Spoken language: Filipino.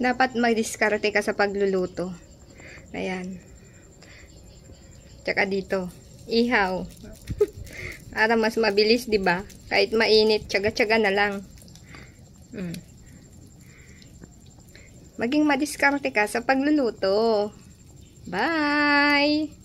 dapat magdiskarte ka sa pagluluto. Ayan. Tsaka dito, ihaw. Para mas mabilis, 'di ba? Kahit mainit, tiyaga-tiyaga na lang. Mm. Maging madiskarte ka sa pagluluto. Bye.